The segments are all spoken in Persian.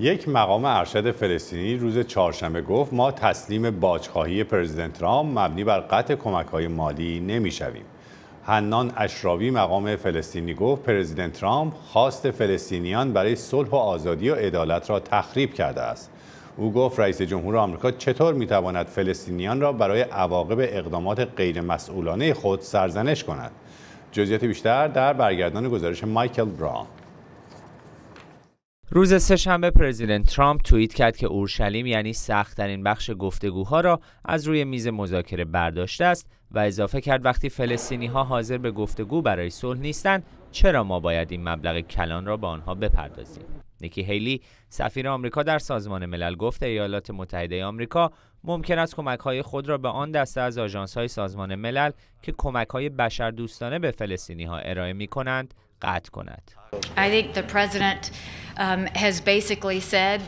یک مقام ارشد فلسطینی روز چهارشنبه گفت ما تسلیم باجخواهی پرزیدنت ترامپ مبنی بر قطع کمک مالی نمیشویم. حنان اشراوی مقام فلسطینی گفت پرزیدنت ترامپ خواست فلسطینیان برای صلح و آزادی و عدالت را تخریب کرده است. او گفت رئیس جمهور آمریکا چطور میتواند فلسطینیان را برای عواقب اقدامات غیرمسئولانه خود سرزنش کند جزئیات بیشتر در برگردان گزارش مایکل براون روز سهشنبه پرزیدنت ترامپ توییت کرد که اورشلیم یعنی سختترین بخش گفتگوها را از روی میز مذاکره برداشته است و اضافه کرد وقتی فلسطینی ها حاضر به گفتگو برای صلح نیستند چرا ما باید این مبلغ کلان را به آنها بپردازیم نیکی هیلی سفیر آمریکا در سازمان ملل گفت ایالات متحده آمریکا ممکن است کمک های خود را به آن دسته از آژانس های سازمان ملل که کمک های بشردوستانه به فلسطینی ها ارائه می کنند قطع کند. Um,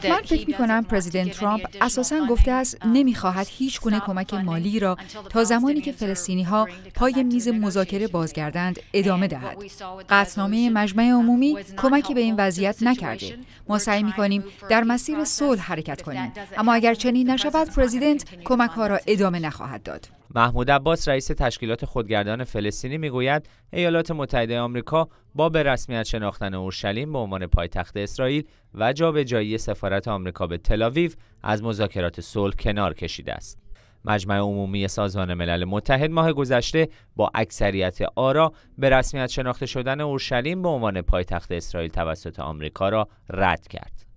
من فکر می کنم پرزیدنت ترامپ اساسا گفته است um, نمیخواهد هیچ گونه کمک مالی را تا زمانی که فلسطینی ها پای میز مذاکره بازگردند ادامه دهد. قطعنامه مجمع um, عمومی کمکی به این وضعیت نکرده. ما سعی می کنیم در مسیر صلح حرکت کنیم. اما اگر چنین نشود پرزیدنت کمک ها را ادامه نخواهد داد. محمود عباس رئیس تشکیلات خودگردان فلسطینی میگوید ایالات متحده آمریکا با به رسمیت شناختن اورشلیم به عنوان پایتخت اسرائیل و جابجایی سفارت آمریکا به تلاویو از مذاکرات صلح کنار کشیده است. مجمع عمومی سازمان ملل متحد ماه گذشته با اکثریت آرا به رسمیت شناخته شدن اورشلیم به عنوان پایتخت اسرائیل توسط آمریکا را رد کرد.